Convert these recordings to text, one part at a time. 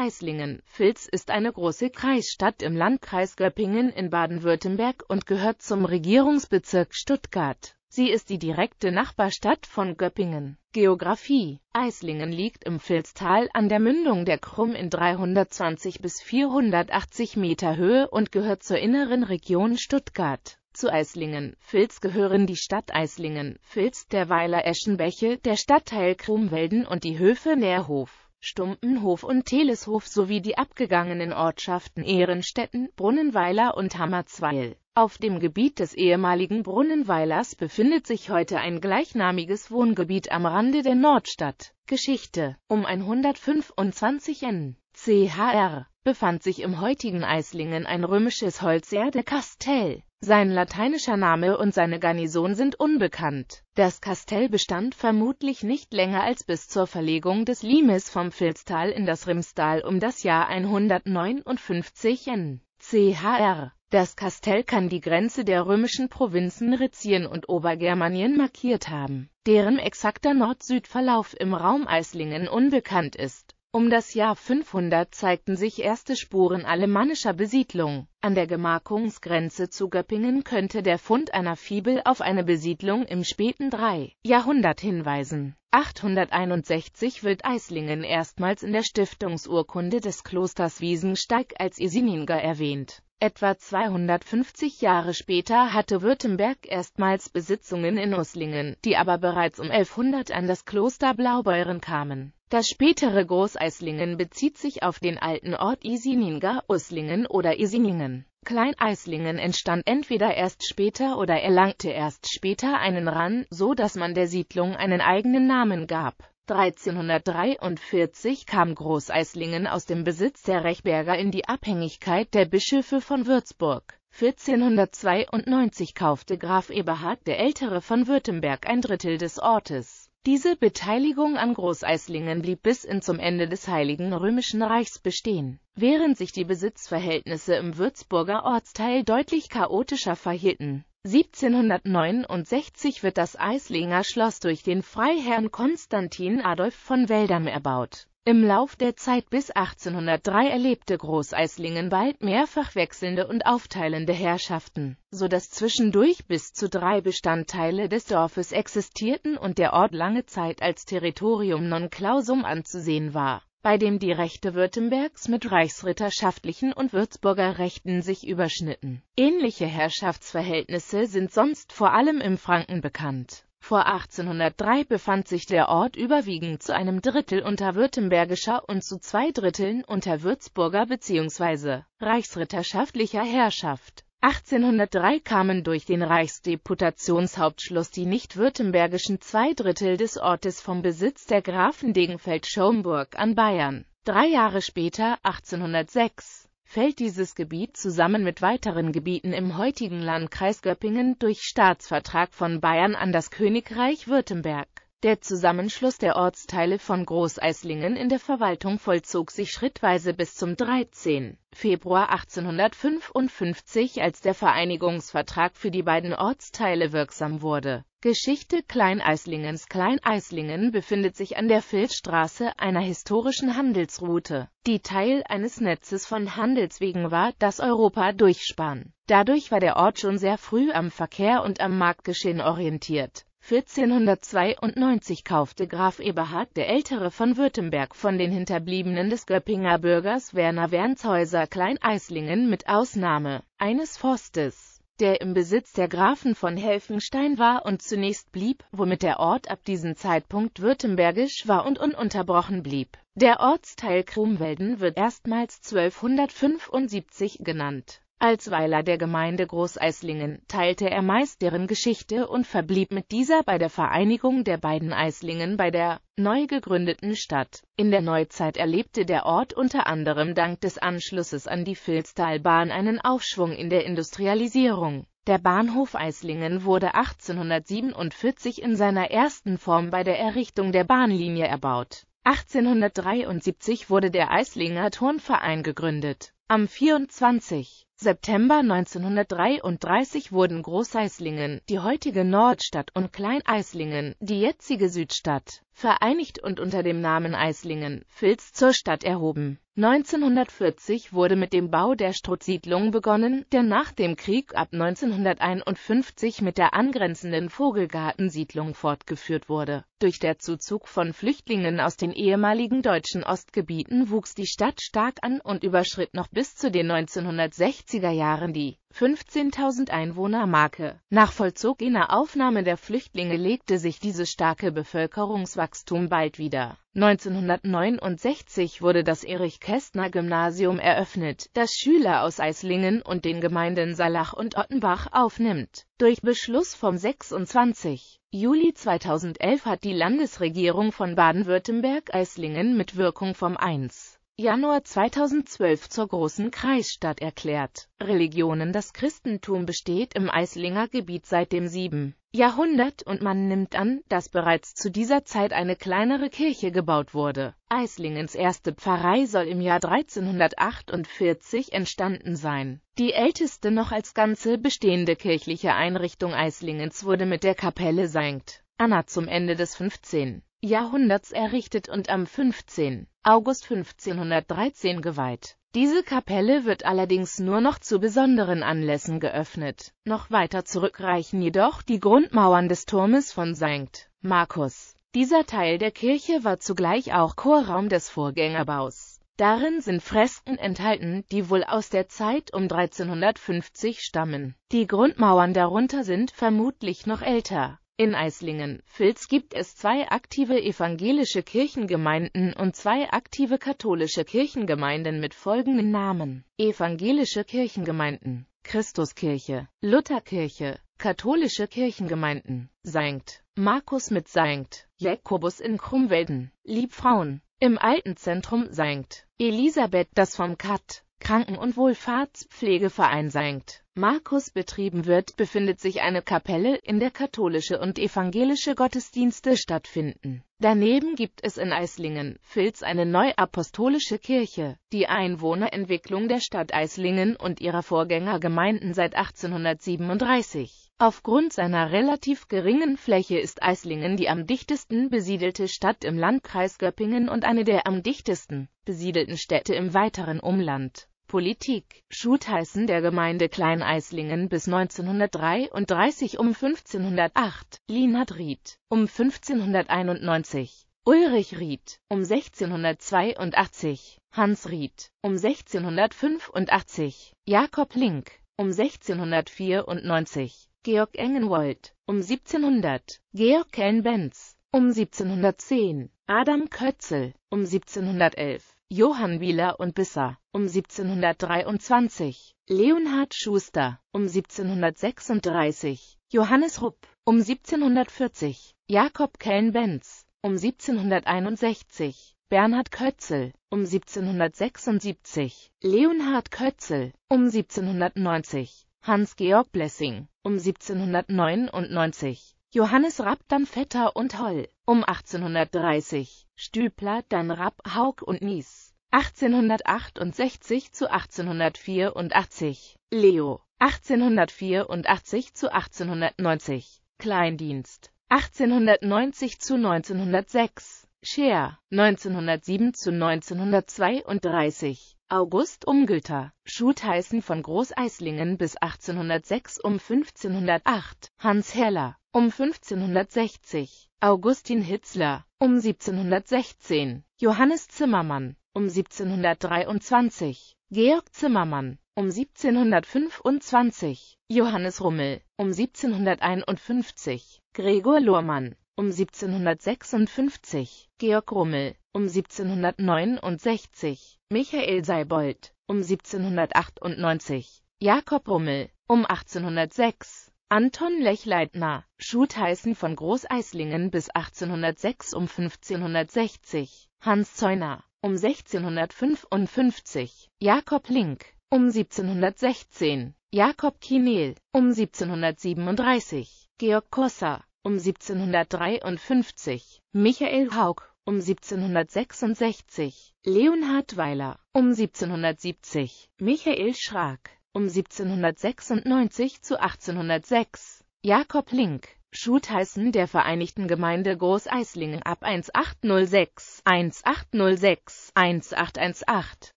Eislingen. Filz ist eine große Kreisstadt im Landkreis Göppingen in Baden-Württemberg und gehört zum Regierungsbezirk Stuttgart. Sie ist die direkte Nachbarstadt von Göppingen. Geografie Eislingen liegt im Filztal an der Mündung der Krumm in 320 bis 480 Meter Höhe und gehört zur inneren Region Stuttgart. Zu Eislingen, Filz gehören die Stadt Eislingen, Filz der Weiler Eschenbäche, der Stadtteil Krumwelden und die Höfe Nährhof. Stumpenhof und Teleshof sowie die abgegangenen Ortschaften Ehrenstetten, Brunnenweiler und Hammerzweil. Auf dem Gebiet des ehemaligen Brunnenweilers befindet sich heute ein gleichnamiges Wohngebiet am Rande der Nordstadt. Geschichte um 125 n chr, befand sich im heutigen Eislingen ein römisches Holzerde-Kastell. Sein lateinischer Name und seine Garnison sind unbekannt. Das Kastell bestand vermutlich nicht länger als bis zur Verlegung des Limes vom Filztal in das Rimstal um das Jahr 159 n. chr. Das Kastell kann die Grenze der römischen Provinzen Rizien und Obergermanien markiert haben, deren exakter Nord-Süd-Verlauf im Raum Eislingen unbekannt ist. Um das Jahr 500 zeigten sich erste Spuren alemannischer Besiedlung. An der Gemarkungsgrenze zu Göppingen könnte der Fund einer Fibel auf eine Besiedlung im späten 3. Jahrhundert hinweisen. 861 wird Eislingen erstmals in der Stiftungsurkunde des Klosters Wiesensteig als Isininger erwähnt Etwa 250 Jahre später hatte Württemberg erstmals Besitzungen in Uslingen, die aber bereits um 1100 an das Kloster Blaubeuren kamen. Das spätere Großeislingen bezieht sich auf den alten Ort Isininga, Uslingen oder Isiningen. Kleineislingen entstand entweder erst später oder erlangte erst später einen Rang, so dass man der Siedlung einen eigenen Namen gab 1343 kam Großeislingen aus dem Besitz der Rechberger in die Abhängigkeit der Bischöfe von Würzburg. 1492 kaufte Graf Eberhard der Ältere von Württemberg ein Drittel des Ortes. Diese Beteiligung an Großeislingen blieb bis in zum Ende des Heiligen Römischen Reichs bestehen. Während sich die Besitzverhältnisse im Würzburger Ortsteil deutlich chaotischer verhielten, 1769 wird das Eislinger Schloss durch den Freiherrn Konstantin Adolf von Weldam erbaut. Im Lauf der Zeit bis 1803 erlebte Großeislingen bald mehrfach wechselnde und aufteilende Herrschaften, so dass zwischendurch bis zu drei Bestandteile des Dorfes existierten und der Ort lange Zeit als Territorium non clausum anzusehen war bei dem die Rechte Württembergs mit reichsritterschaftlichen und Würzburger Rechten sich überschnitten. Ähnliche Herrschaftsverhältnisse sind sonst vor allem im Franken bekannt. Vor 1803 befand sich der Ort überwiegend zu einem Drittel unter württembergischer und zu zwei Dritteln unter würzburger bzw. reichsritterschaftlicher Herrschaft 1803 kamen durch den Reichsdeputationshauptschluss die nicht-württembergischen zwei Drittel des Ortes vom Besitz der Grafen Degenfeld-Schaumburg an Bayern. Drei Jahre später, 1806, fällt dieses Gebiet zusammen mit weiteren Gebieten im heutigen Landkreis Göppingen durch Staatsvertrag von Bayern an das Königreich Württemberg. Der Zusammenschluss der Ortsteile von Großeislingen in der Verwaltung vollzog sich schrittweise bis zum 13. Februar 1855, als der Vereinigungsvertrag für die beiden Ortsteile wirksam wurde. Geschichte Kleineislingens Kleineislingen befindet sich an der Filzstraße, einer historischen Handelsroute, die Teil eines Netzes von Handelswegen war, das Europa durchspann. Dadurch war der Ort schon sehr früh am Verkehr und am Marktgeschehen orientiert. 1492 kaufte Graf Eberhard der Ältere von Württemberg von den Hinterbliebenen des Göppinger Bürgers Werner Wernshäuser Kleineislingen mit Ausnahme eines Forstes, der im Besitz der Grafen von Helfenstein war und zunächst blieb, womit der Ort ab diesem Zeitpunkt württembergisch war und ununterbrochen blieb. Der Ortsteil Krumwelden wird erstmals 1275 genannt als Weiler der Gemeinde Großeislingen teilte er meist deren Geschichte und verblieb mit dieser bei der Vereinigung der beiden Eislingen bei der neu gegründeten Stadt. In der Neuzeit erlebte der Ort unter anderem dank des Anschlusses an die Filztalbahn einen Aufschwung in der Industrialisierung. Der Bahnhof Eislingen wurde 1847 in seiner ersten Form bei der Errichtung der Bahnlinie erbaut. 1873 wurde der Eislinger Turnverein gegründet. Am 24. September 1933 wurden Großeislingen, die heutige Nordstadt und Kleineislingen, die jetzige Südstadt, vereinigt und unter dem Namen Eislingen, Filz zur Stadt erhoben. 1940 wurde mit dem Bau der Strutsiedlung begonnen, der nach dem Krieg ab 1951 mit der angrenzenden Vogelgartensiedlung fortgeführt wurde. Durch der Zuzug von Flüchtlingen aus den ehemaligen deutschen Ostgebieten wuchs die Stadt stark an und überschritt noch bis zu den 1960 1950er Jahren die 15.000 Einwohner-Marke. Nach Vollzug jener Aufnahme der Flüchtlinge legte sich dieses starke Bevölkerungswachstum bald wieder. 1969 wurde das Erich-Kästner-Gymnasium eröffnet, das Schüler aus Eislingen und den Gemeinden Salach und Ottenbach aufnimmt. Durch Beschluss vom 26. Juli 2011 hat die Landesregierung von Baden-Württemberg Eislingen mit Wirkung vom 1. Januar 2012 zur großen Kreisstadt erklärt. Religionen Das Christentum besteht im Eislinger Gebiet seit dem 7. Jahrhundert und man nimmt an, dass bereits zu dieser Zeit eine kleinere Kirche gebaut wurde. Eislingens erste Pfarrei soll im Jahr 1348 entstanden sein. Die älteste noch als ganze bestehende kirchliche Einrichtung Eislingens wurde mit der Kapelle Sankt Anna zum Ende des 15. Jahrhunderts errichtet und am 15. August 1513 geweiht. Diese Kapelle wird allerdings nur noch zu besonderen Anlässen geöffnet. Noch weiter zurückreichen jedoch die Grundmauern des Turmes von St. Markus. Dieser Teil der Kirche war zugleich auch Chorraum des Vorgängerbaus. Darin sind Fresken enthalten, die wohl aus der Zeit um 1350 stammen. Die Grundmauern darunter sind vermutlich noch älter. In Eislingen-Vilz gibt es zwei aktive evangelische Kirchengemeinden und zwei aktive katholische Kirchengemeinden mit folgenden Namen. Evangelische Kirchengemeinden, Christuskirche, Lutherkirche, Katholische Kirchengemeinden, St. Markus mit St. Jakobus in Krumwelden, Liebfrauen, im alten Zentrum St. Elisabeth das vom Kat. Kranken- und Wohlfahrtspflegeverein St. Markus betrieben wird, befindet sich eine Kapelle, in der katholische und evangelische Gottesdienste stattfinden. Daneben gibt es in Eislingen, Filz eine neuapostolische Kirche. Die Einwohnerentwicklung der Stadt Eislingen und ihrer Vorgängergemeinden seit 1837 Aufgrund seiner relativ geringen Fläche ist Eislingen die am dichtesten besiedelte Stadt im Landkreis Göppingen und eine der am dichtesten besiedelten Städte im weiteren Umland. Politik Schultheißen der Gemeinde Kleineislingen bis 1933 um 1508, Linhard Ried um 1591, Ulrich Ried um 1682, Hans Ried um 1685, Jakob Link um 1694 Georg Engenwold, um 1700, Georg N. Benz, um 1710, Adam Kötzel, um 1711, Johann Wieler und Bisser, um 1723, Leonhard Schuster, um 1736, Johannes Rupp, um 1740, Jakob Kellen-Benz, um 1761, Bernhard Kötzel, um 1776, Leonhard Kötzel, um 1790, Hans-Georg Blessing um 1799, Johannes Rapp dann Vetter und Holl um 1830, Stübler dann Rapp, Haug und Nies 1868 zu 1884, Leo 1884 zu 1890, Kleindienst 1890 zu 1906, Scher, 1907 zu 1932, August Umgülter, Schultheißen von Großeislingen bis 1806 um 1508, Hans Herrler, um 1560, Augustin Hitzler, um 1716, Johannes Zimmermann, um 1723, Georg Zimmermann, um 1725, Johannes Rummel, um 1751, Gregor Lohrmann, um 1756, Georg Rummel, um 1769, Michael Seibold, um 1798, Jakob Rummel, um 1806, Anton Lechleitner, Schultheißen von Großeislingen bis 1806 um 1560, Hans Zeuner, um 1655, Jakob Link, um 1716, Jakob Kinel, um 1737, Georg Kosser, um 1753, Michael Haug, um 1766, Leonhard Weiler, um 1770, Michael Schrag, um 1796 zu 1806, Jakob Link, Schultheißen der Vereinigten Gemeinde Großeislingen ab 1806, 1806, 1818,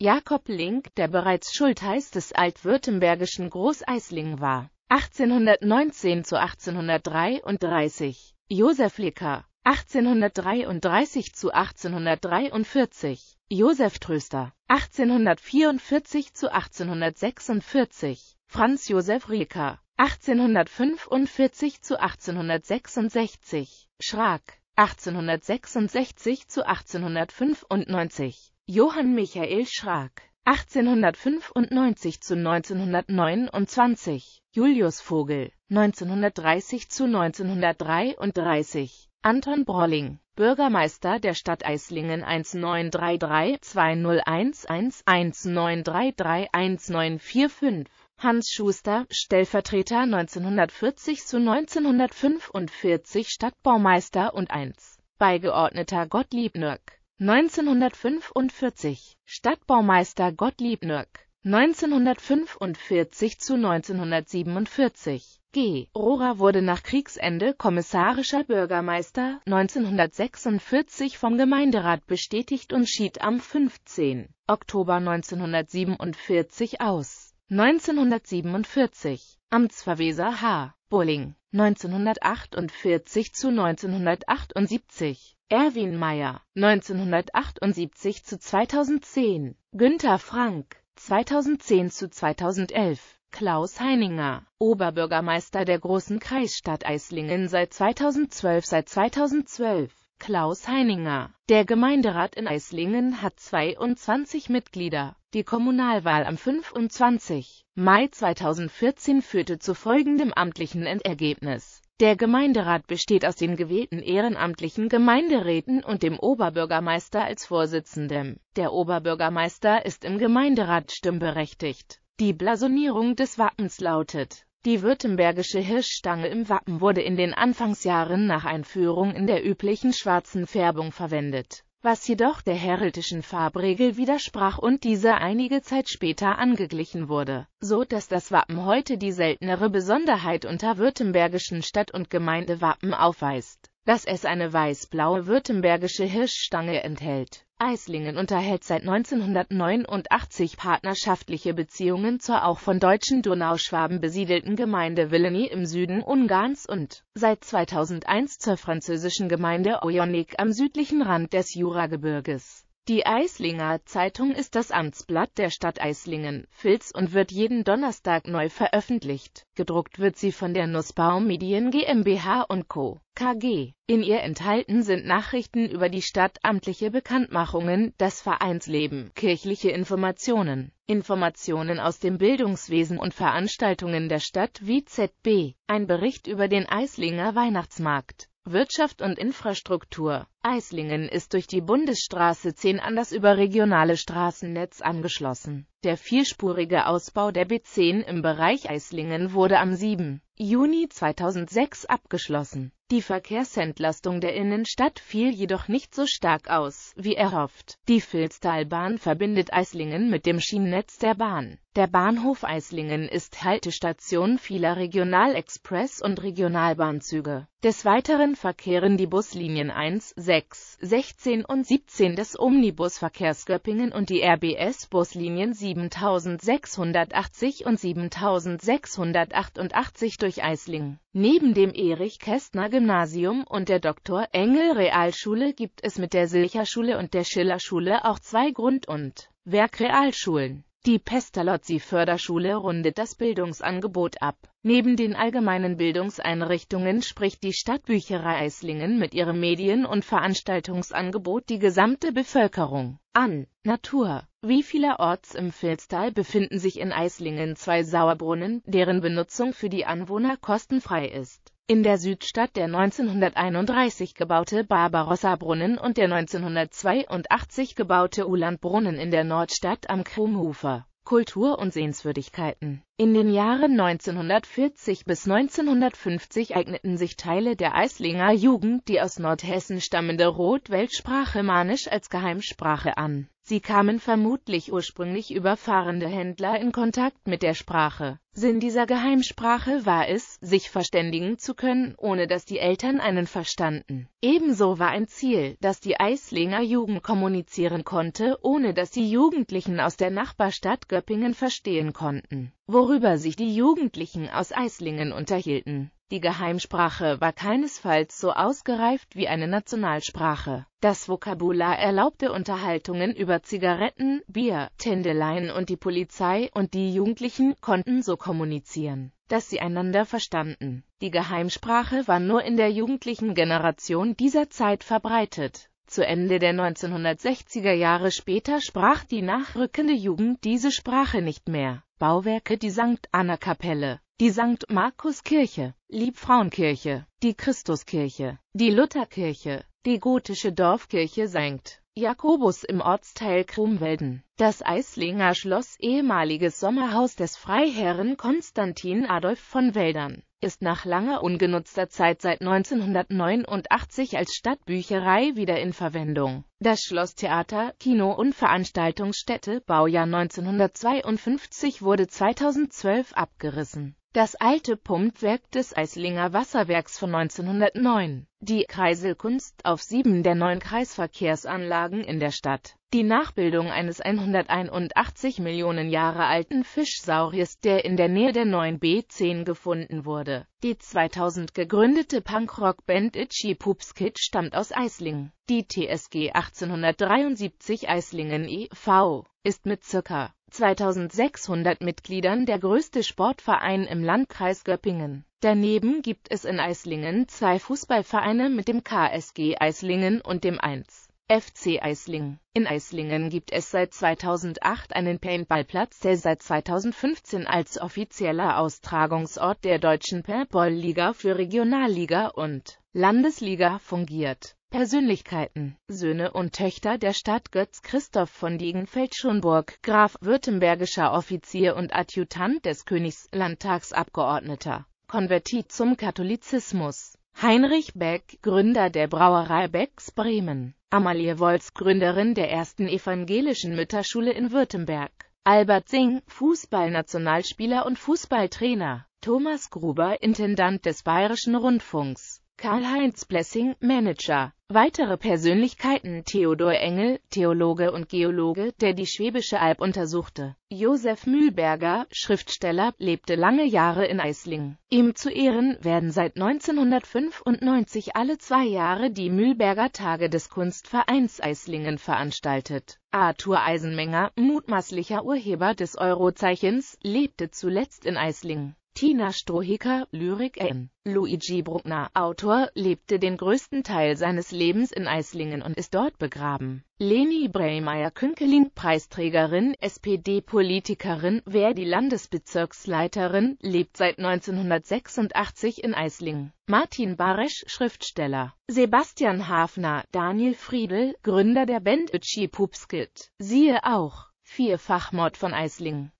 Jakob Link, der bereits Schultheiß des altwürttembergischen Großeislingen war, 1819 zu 1833, Josef Licker, 1833 zu 1843, Josef Tröster, 1844 zu 1846, Franz Josef Rieker, 1845 zu 1866, Schrag, 1866 zu 1895, Johann Michael Schrag, 1895 zu 1929, Julius Vogel, 1930 zu 1933, Anton Brolling, Bürgermeister der Stadt Eislingen 1933-2011-1933-1945. Hans Schuster, Stellvertreter 1940 zu 1945 Stadtbaumeister und 1. Beigeordneter Gottlieb Nürk, 1945, Stadtbaumeister Gottlieb Nürk, 1945 zu 1947. G. Rohrer wurde nach Kriegsende kommissarischer Bürgermeister 1946 vom Gemeinderat bestätigt und schied am 15. Oktober 1947 aus. 1947 Amtsverweser H. Bulling 1948 zu 1978 Erwin Meyer 1978 zu 2010 Günther Frank 2010 zu 2011 Klaus Heininger, Oberbürgermeister der großen Kreisstadt Eislingen seit 2012 seit 2012. Klaus Heininger, der Gemeinderat in Eislingen hat 22 Mitglieder. Die Kommunalwahl am 25. Mai 2014 führte zu folgendem amtlichen Endergebnis. Der Gemeinderat besteht aus den gewählten ehrenamtlichen Gemeinderäten und dem Oberbürgermeister als Vorsitzendem. Der Oberbürgermeister ist im Gemeinderat stimmberechtigt. Die Blasonierung des Wappens lautet, die württembergische Hirschstange im Wappen wurde in den Anfangsjahren nach Einführung in der üblichen schwarzen Färbung verwendet, was jedoch der heraldischen Farbregel widersprach und diese einige Zeit später angeglichen wurde, so dass das Wappen heute die seltenere Besonderheit unter württembergischen Stadt- und Gemeindewappen aufweist, dass es eine weiß-blaue württembergische Hirschstange enthält Eislingen unterhält seit 1989 partnerschaftliche Beziehungen zur auch von deutschen Donauschwaben besiedelten Gemeinde Villeny im Süden Ungarns und seit 2001 zur französischen Gemeinde Oyonnax am südlichen Rand des Juragebirges die Eislinger Zeitung ist das Amtsblatt der Stadt Eislingen, Filz und wird jeden Donnerstag neu veröffentlicht. Gedruckt wird sie von der Nussbaum Medien GmbH und Co. KG. In ihr enthalten sind Nachrichten über die Stadt, amtliche Bekanntmachungen, das Vereinsleben, kirchliche Informationen, Informationen aus dem Bildungswesen und Veranstaltungen der Stadt wie ZB, ein Bericht über den Eislinger Weihnachtsmarkt. Wirtschaft und Infrastruktur. Eislingen ist durch die Bundesstraße 10 an das überregionale Straßennetz angeschlossen. Der vierspurige Ausbau der B10 im Bereich Eislingen wurde am 7. Juni 2006 abgeschlossen. Die Verkehrsentlastung der Innenstadt fiel jedoch nicht so stark aus, wie erhofft. Die Vilstalbahn verbindet Eislingen mit dem Schienennetz der Bahn. Der Bahnhof Eislingen ist Haltestation vieler Regionalexpress- und Regionalbahnzüge. Des Weiteren verkehren die Buslinien 1, 6, 16 und 17 des Omnibusverkehrs Göppingen und die RBS-Buslinien 7680 und 7688 durch Eisling. Neben dem Erich-Kästner-Gymnasium und der Dr.-Engel-Realschule gibt es mit der Silcher-Schule und der Schiller-Schule auch zwei Grund- und Werkrealschulen. Die Pestalozzi-Förderschule rundet das Bildungsangebot ab. Neben den allgemeinen Bildungseinrichtungen spricht die Stadtbücherei Eislingen mit ihrem Medien- und Veranstaltungsangebot die gesamte Bevölkerung an. Natur Wie vielerorts im Filztal befinden sich in Eislingen zwei Sauerbrunnen, deren Benutzung für die Anwohner kostenfrei ist. In der Südstadt der 1931 gebaute Barbarossa-Brunnen und der 1982 gebaute Ulandbrunnen in der Nordstadt am Krumufer. Kultur und Sehenswürdigkeiten. In den Jahren 1940 bis 1950 eigneten sich Teile der Eislinger Jugend die aus Nordhessen stammende Rotweltsprache manisch als Geheimsprache an Sie kamen vermutlich ursprünglich über fahrende Händler in Kontakt mit der Sprache. Sinn dieser Geheimsprache war es, sich verständigen zu können, ohne dass die Eltern einen verstanden. Ebenso war ein Ziel, dass die Eislinger Jugend kommunizieren konnte, ohne dass die Jugendlichen aus der Nachbarstadt Göppingen verstehen konnten, worüber sich die Jugendlichen aus Eislingen unterhielten. Die Geheimsprache war keinesfalls so ausgereift wie eine Nationalsprache. Das Vokabular erlaubte Unterhaltungen über Zigaretten, Bier, Tendeleien und die Polizei und die Jugendlichen konnten so kommunizieren, dass sie einander verstanden. Die Geheimsprache war nur in der jugendlichen Generation dieser Zeit verbreitet. Zu Ende der 1960er Jahre später sprach die nachrückende Jugend diese Sprache nicht mehr. Bauwerke Die St. Anna Kapelle die St. Markus-Kirche, Liebfrauenkirche, die Christuskirche, die Lutherkirche, die gotische Dorfkirche St. Jakobus im Ortsteil Krumwelden, das Eislinger Schloss ehemaliges Sommerhaus des Freiherren Konstantin Adolf von Wäldern, ist nach langer ungenutzter Zeit seit 1989 als Stadtbücherei wieder in Verwendung. Das Schloss Theater, Kino und Veranstaltungsstätte Baujahr 1952 wurde 2012 abgerissen. Das alte Pumpwerk des Eislinger Wasserwerks von 1909. Die Kreiselkunst auf sieben der neun Kreisverkehrsanlagen in der Stadt. Die Nachbildung eines 181 Millionen Jahre alten Fischsauriers, der in der Nähe der neuen b 10 gefunden wurde. Die 2000 gegründete Punkrock-Band Itchy Poops Kid stammt aus Eislingen. Die TSG 1873 Eislingen e.V. ist mit ca. 2600 Mitgliedern der größte Sportverein im Landkreis Göppingen. Daneben gibt es in Eislingen zwei Fußballvereine mit dem KSG Eislingen und dem 1. FC Eisling. In Eislingen gibt es seit 2008 einen Paintballplatz, der seit 2015 als offizieller Austragungsort der deutschen Paintball-Liga für Regionalliga und Landesliga fungiert Persönlichkeiten, Söhne und Töchter der Stadt Götz Christoph von degenfeld schönburg Graf, württembergischer Offizier und Adjutant des Königs, Landtagsabgeordneter, Konvertit zum Katholizismus. Heinrich Beck, Gründer der Brauerei Becks Bremen, Amalie Wolz, Gründerin der ersten evangelischen Mütterschule in Württemberg, Albert Singh, Fußballnationalspieler und Fußballtrainer, Thomas Gruber, Intendant des Bayerischen Rundfunks, Karl-Heinz Blessing, Manager. Weitere Persönlichkeiten Theodor Engel, Theologe und Geologe, der die Schwäbische Alb untersuchte. Josef Mühlberger, Schriftsteller, lebte lange Jahre in Eisling. Ihm zu Ehren werden seit 1995 alle zwei Jahre die Mühlberger Tage des Kunstvereins Eislingen veranstaltet. Arthur Eisenmenger, mutmaßlicher Urheber des Eurozeichens, lebte zuletzt in Eisling. Tina Strohiker, Lyrik N. Luigi Bruckner, Autor, lebte den größten Teil seines Lebens in Eislingen und ist dort begraben. Leni breymeier künkelin Preisträgerin, SPD-Politikerin, wer die landesbezirksleiterin lebt seit 1986 in Eislingen. Martin Baresch, Schriftsteller. Sebastian Hafner, Daniel Friedel, Gründer der Band Ötschi Pupskit. Siehe auch Vierfachmord von Eislingen